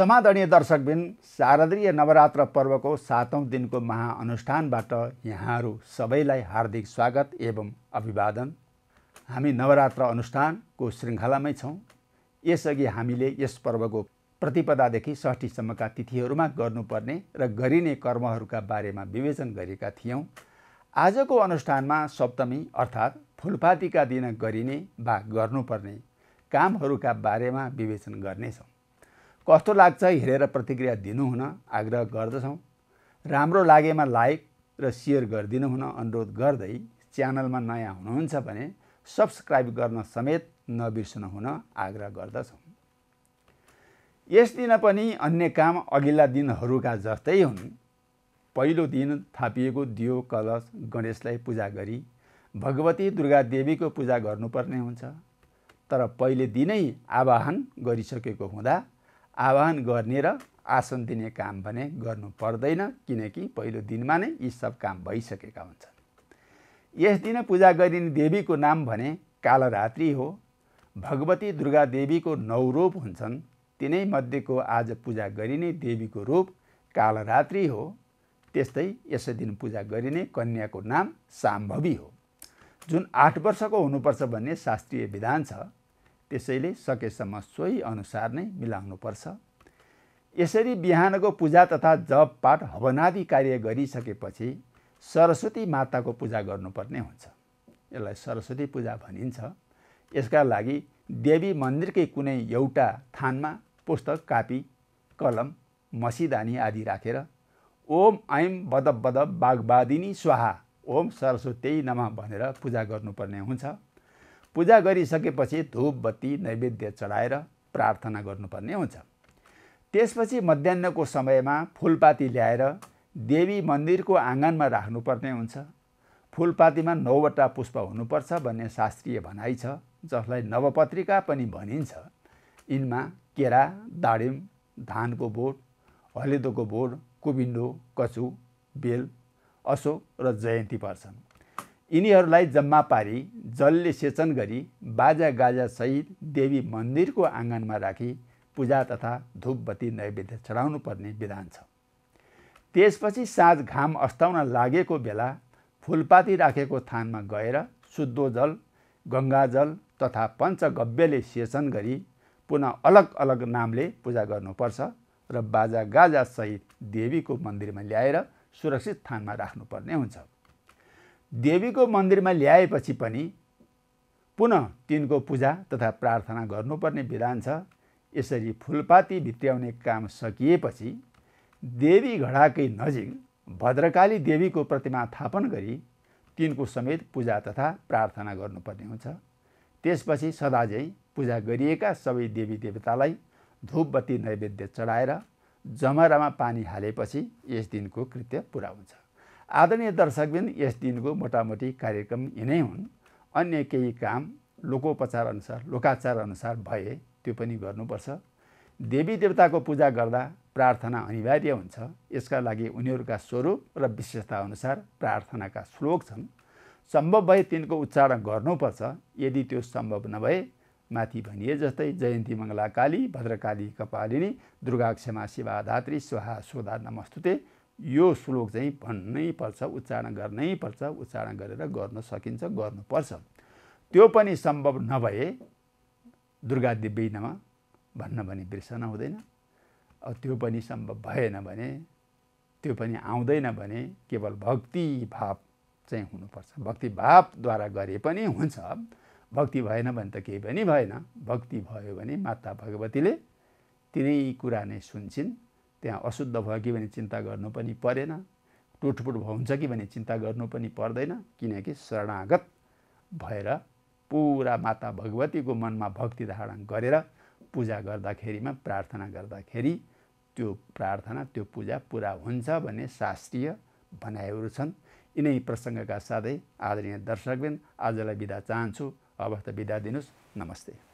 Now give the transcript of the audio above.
समादरणीय दर्शकबिन शारदीय नवरात्र पर्वको सातौँ दिनको महाअनुष्ठानबाट यहाँहरू सबैलाई हार्दिक स्वागत एवं अभिवादन हामी नवरात्र अनुष्ठानको श्रृङ्खलामै छौँ यसअघि हामीले यस पर्वको प्रतिपदादेखि षष्ठीसम्मका तिथिहरूमा गर्नुपर्ने र गरिने कर्महरूका बारेमा विवेचन गरेका थियौँ आजको अनुष्ठानमा सप्तमी अर्थात् फुलपातीका दिन गरिने वा गर्नुपर्ने कामहरूका बारेमा विवेचन गर्नेछौँ कस्तो लाग्छ हेरेर प्रतिक्रिया दिनुहुन आग्रह गर्दछौँ राम्रो लागेमा लाइक र सेयर गरिदिनु हुन अनुरोध गर्दै च्यानलमा नयाँ हुनुहुन्छ भने सब्सक्राइब गर्न समेत नबिर्सनु हुन आग्रह गर्दछौँ यस दिन पनि अन्य काम अघिल्ला दिनहरूका जस्तै हुन् पहिलो दिन थापिएको दियो कलश गणेशलाई पूजा गरी भगवती दुर्गा देवीको पूजा गर्नुपर्ने हुन्छ तर पहिले दिनै आवाहन गरिसकेको हुँदा आह्वान गर्ने र आसन दिने काम भने गर्नु पर्दैन किनकि पहिलो दिनमा नै यी सब काम भइसकेका हुन्छन् यस दिन पूजा गरिने देवीको नाम भने कालरात्री हो भगवती दुर्गा देवीको नौ रूप हुन्छन् तिनै मध्येको आज पूजा गरिने देवीको रूप कालरात्री हो त्यस्तै यसै दिन पूजा गरिने कन्याको नाम साम्भवी हो जुन आठ वर्षको हुनुपर्छ भन्ने शास्त्रीय विधान छ त्यसैले सकेसम्म सोही अनुसार नै मिलाउनुपर्छ यसरी बिहानको पूजा तथा जप पाठ हवनादि कार्य गरिसकेपछि सरस्वती माताको पूजा गर्नुपर्ने हुन्छ यसलाई सरस्वती पूजा भनिन्छ यसका लागि देवी मन्दिरकै कुनै एउटा थानमा पुस्तक कापी कलम मसिदानी आदि राखेर रा। ओम ऐम बदब बदब बाघबादिनी स्वाहा ओम सरस्वती नमा भनेर पूजा गर्नुपर्ने हुन्छ पूजा गरिसकेपछि धुप बत्ती नैवेद्य चढाएर प्रार्थना गर्नुपर्ने हुन्छ त्यसपछि मध्याहको समयमा फुलपाती ल्याएर देवी मन्दिरको आँगनमा राख्नुपर्ने हुन्छ फुलपातीमा नौवटा पुष्प हुनुपर्छ भन्ने शास्त्रीय भनाइ छ जसलाई नवपत्रिका पनि भनिन्छ यिनमा केरा दाडिम धानको बोट हलेदोको बोट कुबिन्डो कचु बेल अशोक र जयन्ती पर्छन् यिनीहरूलाई जम्मा पारी जलले सेचन गरी सहित देवी मन्दिरको आँगनमा राखी पूजा तथा धुपबत्ती नैवेद्य चढाउनु पर्ने विधान छ त्यसपछि साँझ घाम अस्ताउन लागेको बेला फुलपाती राखेको थानमा गएर शुद्धो जल गङ्गाजल तथा पञ्चगव्यले सेचन गरी पुनः अलग अलग नामले पूजा गर्नुपर्छ र बाजागाजासहित देवीको मन्दिरमा ल्याएर सुरक्षित थानमा राख्नुपर्ने हुन्छ देवीको मन्दिरमा ल्याएपछि पनि पुनः तिनको पूजा तथा प्रार्थना गर्नुपर्ने विधान छ यसरी फुलपाती भित्र्याउने काम सकिएपछि देवी घडाकै नजिक भद्रकाली देवीको प्रतिमा थापन गरी तिनको समेत पूजा तथा प्रार्थना गर्नुपर्ने हुन्छ त्यसपछि सदाझै पूजा गरिएका सबै देवी देवतालाई धूपबत्ती नैवेद्य चढाएर जमरामा पानी हालेपछि यस दिनको कृत्य पुरा हुन्छ आदरणीय दर्शकबिन यस दिनको मोटामोटी कार्यक्रम यिनै हुन् अन्य केही काम अनुसार लोकोपचार लोकाचार अनुसार भए त्यो पनि गर्नुपर्छ देवी देवताको पूजा गर्दा प्रार्थना अनिवार्य हुन्छ यसका लागि उनीहरूका स्वरूप र विशेषता अनुसार प्रार्थनाका श्लोक छन् सम्भव भए तिनको उच्चारण गर्नुपर्छ यदि त्यो सम्भव नभए माथि भनिए जस्तै जयन्ती काली भद्रकाली कपालिनी दुर्गा क्षमा शिवाधात्री स्वाहा सोधा नमस्तुते यो श्लोक चाहिँ भन्नै पर्छ उच्चारण गर्नै पर्छ उच्चारण गरेर गर्न सकिन्छ गर्नुपर्छ त्यो पनि सम्भव नभए दुर्गा दिव्यमा भन्न भने बिर्सन हुँदैन अब त्यो पनि सम्भव भएन भने त्यो पनि आउँदैन भने केवल भक्तिभाव चाहिँ हुनुपर्छ भक्तिभावद्वारा गरे पनि हुन्छ भक्ति भएन भने त केही पनि भएन भक्ति भयो भने माता भगवतीले तिनै कुरा नै सुन्छन् त्यहाँ अशुद्ध भयो कि भने चिन्ता गर्नु पनि परेन टुटफुट हुन्छ कि भने चिन्ता गर्नु पनि पर्दैन किनकि शरणागत भएर पुरा माता भगवतीको मनमा भक्ति धारण गरेर पूजा गर्दाखेरिमा प्रार्थना गर्दाखेरि त्यो प्रार्थना त्यो पूजा पुरा हुन्छ भन्ने शास्त्रीय भनाइहरू छन् यिनै प्रसङ्गका साथै आदरणीय दर्शकबिन आजलाई बिदा चाहन्छु अवस्था बिदा दिनुहोस् नमस्ते